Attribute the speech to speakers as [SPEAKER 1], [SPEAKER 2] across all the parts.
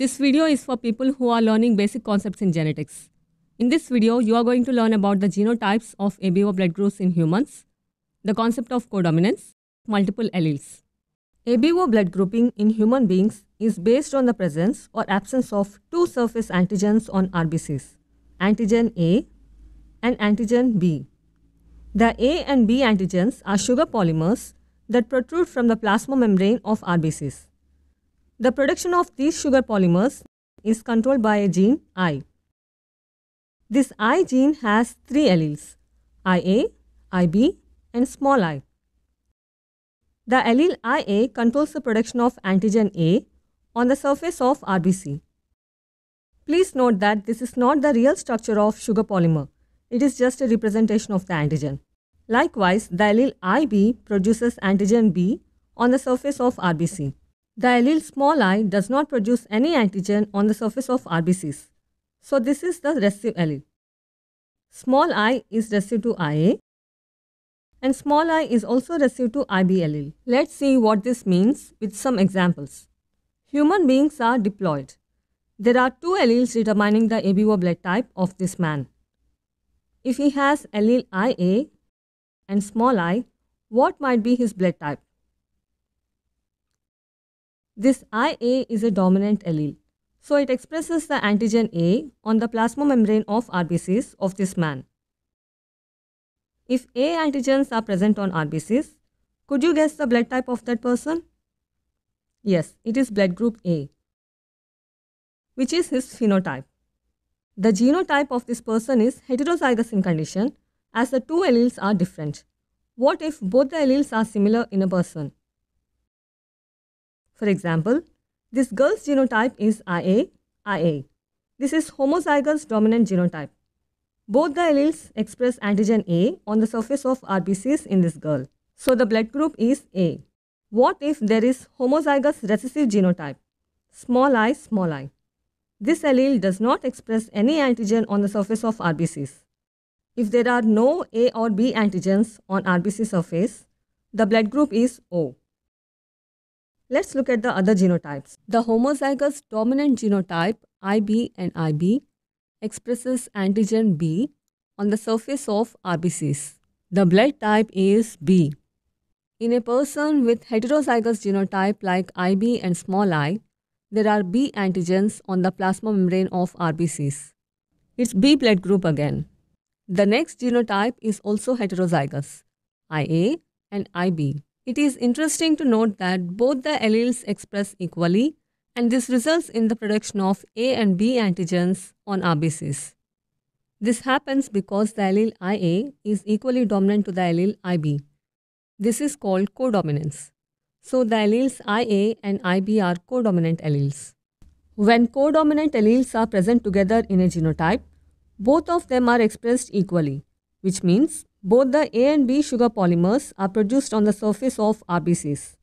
[SPEAKER 1] This video is for people who are learning basic concepts in genetics. In this video, you are going to learn about the genotypes of ABO blood groups in humans, the concept of codominance, multiple alleles. ABO blood grouping in human beings is based on the presence or absence of two surface antigens on RBCs, antigen A and antigen B. The A and B antigens are sugar polymers that protrude from the plasma membrane of RBCs. The production of these sugar polymers is controlled by a gene I. This I gene has three alleles, IA, IB and small i. The allele IA controls the production of antigen A on the surface of RBC. Please note that this is not the real structure of sugar polymer. It is just a representation of the antigen. Likewise, the allele IB produces antigen B on the surface of RBC. The allele small i does not produce any antigen on the surface of RBCs. So this is the recessive allele. Small i is recessive to IA and small i is also recessive to IB allele. Let's see what this means with some examples. Human beings are diploid. There are two alleles determining the ABO blood type of this man. If he has allele IA and small i, what might be his blood type? This IA is a dominant allele. So it expresses the antigen A on the plasma membrane of RBCs of this man. If A antigens are present on RBCs, could you guess the blood type of that person? Yes, it is blood group A, which is his phenotype. The genotype of this person is heterozygous in condition as the two alleles are different. What if both the alleles are similar in a person? For example, this girl's genotype is IA, IA. This is homozygous dominant genotype. Both the alleles express antigen A on the surface of RBCs in this girl. So the blood group is A. What if there is homozygous recessive genotype? Small i, small i. This allele does not express any antigen on the surface of RBCs. If there are no A or B antigens on RBC surface, the blood group is O. Let's look at the other genotypes. The homozygous dominant genotype IB and IB expresses antigen B on the surface of RBCs. The blood type is B. In a person with heterozygous genotype like IB and small i, there are B antigens on the plasma membrane of RBCs. It's B blood group again. The next genotype is also heterozygous, IA and IB. It is interesting to note that both the alleles express equally and this results in the production of A and B antigens on RBCs. This happens because the allele IA is equally dominant to the allele IB. This is called codominance. So the alleles IA and IB are codominant alleles. When codominant alleles are present together in a genotype, both of them are expressed equally, which means both the A and B sugar polymers are produced on the surface of RBCs.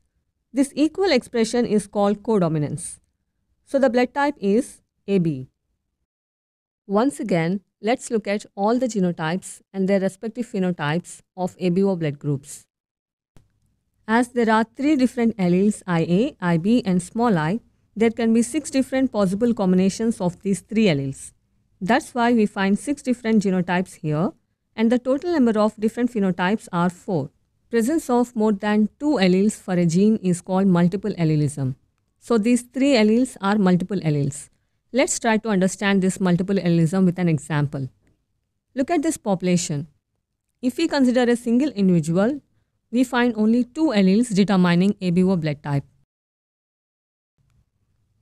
[SPEAKER 1] This equal expression is called codominance. So the blood type is AB. Once again, let's look at all the genotypes and their respective phenotypes of ABO blood groups. As there are three different alleles IA, IB and small i, there can be six different possible combinations of these three alleles. That's why we find six different genotypes here and the total number of different phenotypes are 4. Presence of more than 2 alleles for a gene is called multiple allelism. So these 3 alleles are multiple alleles. Let's try to understand this multiple allelism with an example. Look at this population. If we consider a single individual, we find only 2 alleles determining ABO blood type.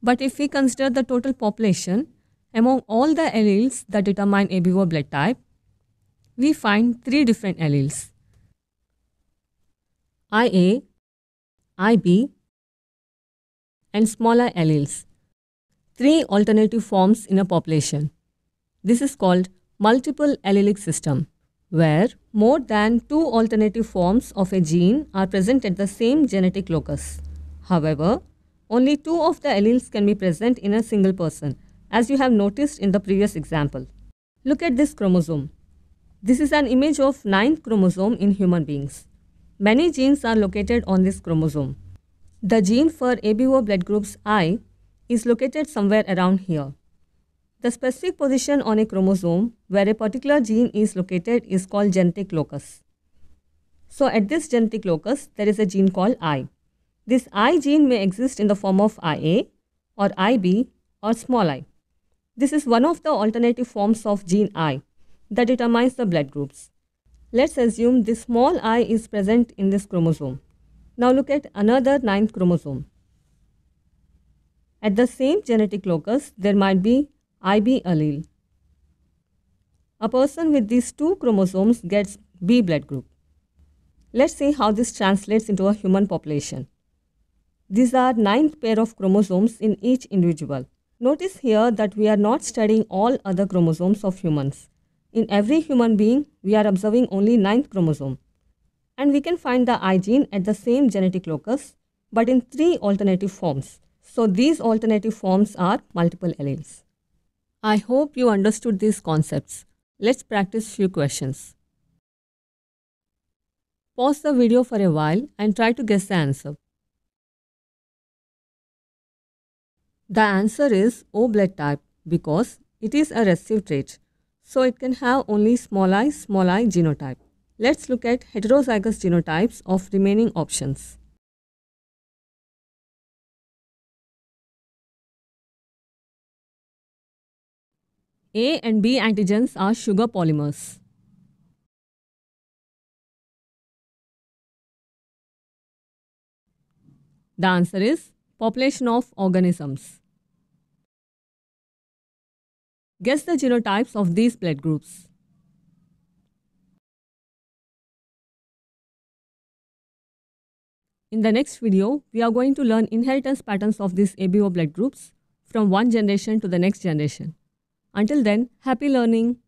[SPEAKER 1] But if we consider the total population, among all the alleles that determine ABO blood type, we find three different alleles IA, IB, and smaller alleles. Three alternative forms in a population. This is called multiple allelic system, where more than two alternative forms of a gene are present at the same genetic locus. However, only two of the alleles can be present in a single person, as you have noticed in the previous example. Look at this chromosome. This is an image of 9th chromosome in human beings. Many genes are located on this chromosome. The gene for ABO blood groups I is located somewhere around here. The specific position on a chromosome where a particular gene is located is called genetic locus. So at this genetic locus, there is a gene called I. This I gene may exist in the form of IA or IB or small i. This is one of the alternative forms of gene I that determines the blood groups. Let's assume this small i is present in this chromosome. Now look at another ninth chromosome. At the same genetic locus, there might be IB allele. A person with these two chromosomes gets B blood group. Let's see how this translates into a human population. These are ninth pair of chromosomes in each individual. Notice here that we are not studying all other chromosomes of humans. In every human being, we are observing only 9th chromosome. And we can find the I gene at the same genetic locus, but in three alternative forms. So these alternative forms are multiple alleles. I hope you understood these concepts. Let's practice few questions. Pause the video for a while and try to guess the answer. The answer is O blood type because it is a recessive trait. So it can have only small i, small i genotype. Let's look at heterozygous genotypes of remaining options. A and B antigens are sugar polymers. The answer is population of organisms. Guess the genotypes of these blood groups. In the next video, we are going to learn inheritance patterns of these ABO blood groups from one generation to the next generation. Until then, happy learning!